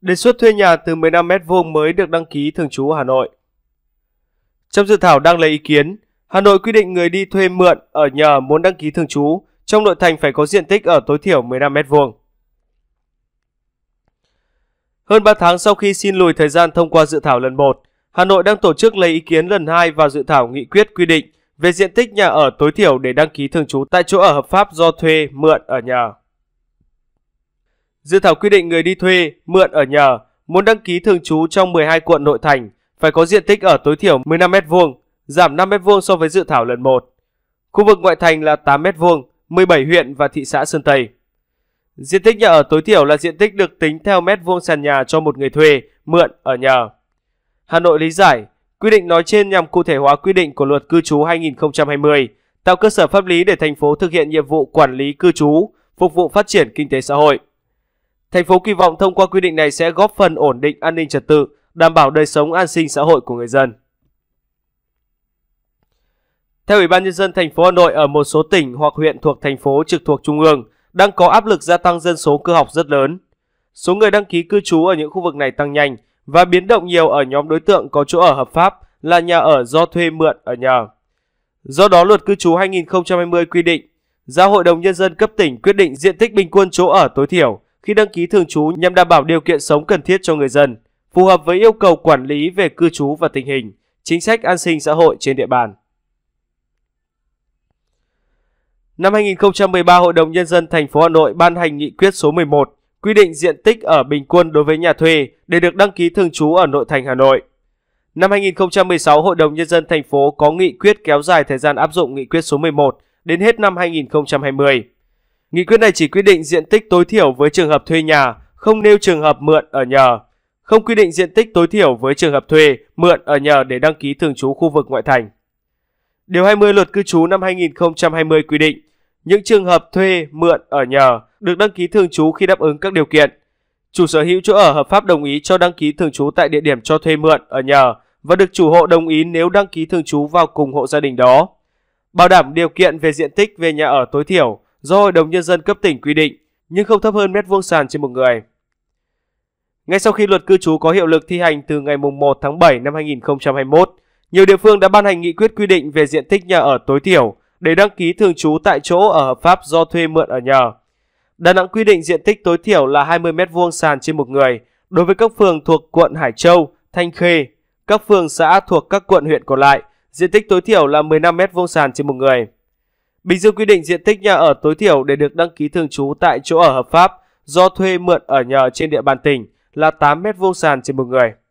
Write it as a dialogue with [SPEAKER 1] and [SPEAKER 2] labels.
[SPEAKER 1] Đề xuất thuê nhà từ 15 m 2 mới được đăng ký thường trú Hà Nội. Trong dự thảo đang lấy ý kiến, Hà Nội quy định người đi thuê mượn ở nhờ muốn đăng ký thường trú trong nội thành phải có diện tích ở tối thiểu 15 m 2 Hơn 3 tháng sau khi xin lùi thời gian thông qua dự thảo lần 1, Hà Nội đang tổ chức lấy ý kiến lần 2 vào dự thảo nghị quyết quy định về diện tích nhà ở tối thiểu để đăng ký thường trú tại chỗ ở hợp pháp do thuê, mượn ở nhà. Dự thảo quy định người đi thuê, mượn ở nhờ muốn đăng ký thường trú trong 12 quận nội thành phải có diện tích ở tối thiểu 15 m2, giảm 5 m2 so với dự thảo lần 1. Khu vực ngoại thành là 8 m2, 17 huyện và thị xã Sơn Tây. Diện tích nhà ở tối thiểu là diện tích được tính theo mét vuông sàn nhà cho một người thuê, mượn ở nhờ. Hà Nội lý giải, quy định nói trên nhằm cụ thể hóa quy định của luật cư trú 2020, tạo cơ sở pháp lý để thành phố thực hiện nhiệm vụ quản lý cư trú, phục vụ phát triển kinh tế xã hội. Thành phố kỳ vọng thông qua quy định này sẽ góp phần ổn định an ninh trật tự, đảm bảo đời sống an sinh xã hội của người dân. Theo Ủy ban nhân dân thành phố Hà Nội ở một số tỉnh hoặc huyện thuộc thành phố trực thuộc trung ương đang có áp lực gia tăng dân số cơ học rất lớn. Số người đăng ký cư trú ở những khu vực này tăng nhanh và biến động nhiều ở nhóm đối tượng có chỗ ở hợp pháp là nhà ở do thuê mượn ở nhà. Do đó luật cư trú 2020 quy định, giao Hội đồng Nhân dân cấp tỉnh quyết định diện tích bình quân chỗ ở tối thiểu khi đăng ký thường trú nhằm đảm bảo điều kiện sống cần thiết cho người dân, phù hợp với yêu cầu quản lý về cư trú và tình hình, chính sách an sinh xã hội trên địa bàn. Năm 2013, Hội đồng nhân dân thành phố Hà Nội ban hành nghị quyết số 11 quy định diện tích ở bình quân đối với nhà thuê để được đăng ký thường trú ở nội thành Hà Nội. Năm 2016, Hội đồng nhân dân thành phố có nghị quyết kéo dài thời gian áp dụng nghị quyết số 11 đến hết năm 2020. Nghị quyết này chỉ quy định diện tích tối thiểu với trường hợp thuê nhà, không nêu trường hợp mượn ở nhờ, không quy định diện tích tối thiểu với trường hợp thuê, mượn ở nhờ để đăng ký thường trú khu vực ngoại thành. Điều 20 Luật cư trú năm 2020 quy định những trường hợp thuê, mượn ở nhờ được đăng ký thường trú khi đáp ứng các điều kiện. Chủ sở hữu chỗ ở hợp pháp đồng ý cho đăng ký thường trú tại địa điểm cho thuê mượn ở nhờ và được chủ hộ đồng ý nếu đăng ký thường trú vào cùng hộ gia đình đó. Bảo đảm điều kiện về diện tích về nhà ở tối thiểu, do Hội đồng Nhân dân cấp tỉnh quy định nhưng không thấp hơn mét vuông sàn trên một người. Ngay sau khi luật cư trú có hiệu lực thi hành từ ngày 1 tháng 7 năm 2021, nhiều địa phương đã ban hành nghị quyết quy định về diện tích nhà ở tối thiểu để đăng ký thường trú tại chỗ ở hợp pháp do thuê mượn ở nhờ. Đà Nẵng quy định diện tích tối thiểu là 20 mét vuông sàn trên một người đối với các phường thuộc quận Hải Châu, Thanh Khê, các phường xã thuộc các quận huyện còn lại, diện tích tối thiểu là 15 mét vuông sàn trên một người. Bình Dương quy định diện tích nhà ở tối thiểu để được đăng ký thường trú tại chỗ ở hợp pháp do thuê mượn ở nhờ trên địa bàn tỉnh là 8 m2 sàn trên một người.